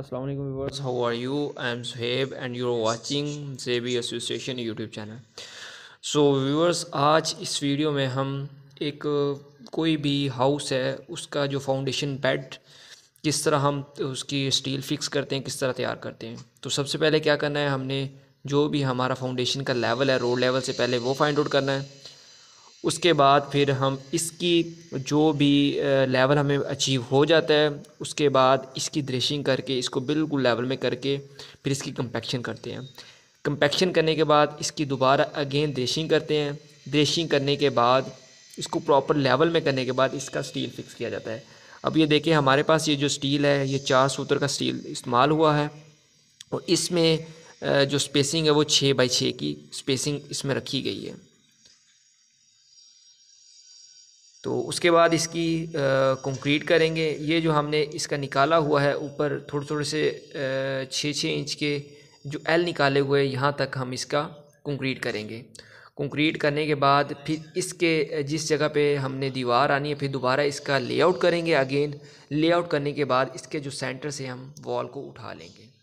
Aslam how are you I am Suhaib and you are watching JB association YouTube channel so viewers आज इस video में हम एक uh, कोई भी हाउस है उसका जो फाउंडेशन बेड किस तरह हम उसकी स्टील फिक्स करते हैं किस तरह तैयार करते हैं तो सबसे पहले क्या करना है हमने जो भी हमारा फाउंडेशन का लेवल है रोड लेवल से पहले वो फाइंड आउट करना है उसके बाद फिर हम इसकी जो भी लेवल हमें अचीव हो जाता है उसके बाद इसकी ड्रेशिंग करके इसको बिल्कुल लेवल में करके फिर इसकी कंपेक्शन करते हैं कंपेक्शन करने के बाद इसकी दोबारा अगेन ड्रेशिंग करते हैं ड्रेशिंग करने के बाद इसको प्रॉपर लेवल में करने के बाद इसका स्टील फिक्स किया जाता है अब ये देखिए हमारे पास ये जो स्टील है ये चार सूत्र का स्टील इस्तेमाल हुआ है और इसमें जो स्पेसिंग है वो छः बाई छः की स्पेसिंग इसमें रखी गई है तो उसके बाद इसकी कंक्रीट करेंगे ये जो हमने इसका निकाला हुआ है ऊपर थोड़े थोड़े से छः छः इंच के जो एल निकाले हुए यहाँ तक हम इसका कंक्रीट करेंगे कंक्रीट करने के बाद फिर इसके जिस जगह पे हमने दीवार आनी है फिर दोबारा इसका लेआउट करेंगे अगेन लेआउट करने के बाद इसके जो सेंटर से हम वॉल को उठा लेंगे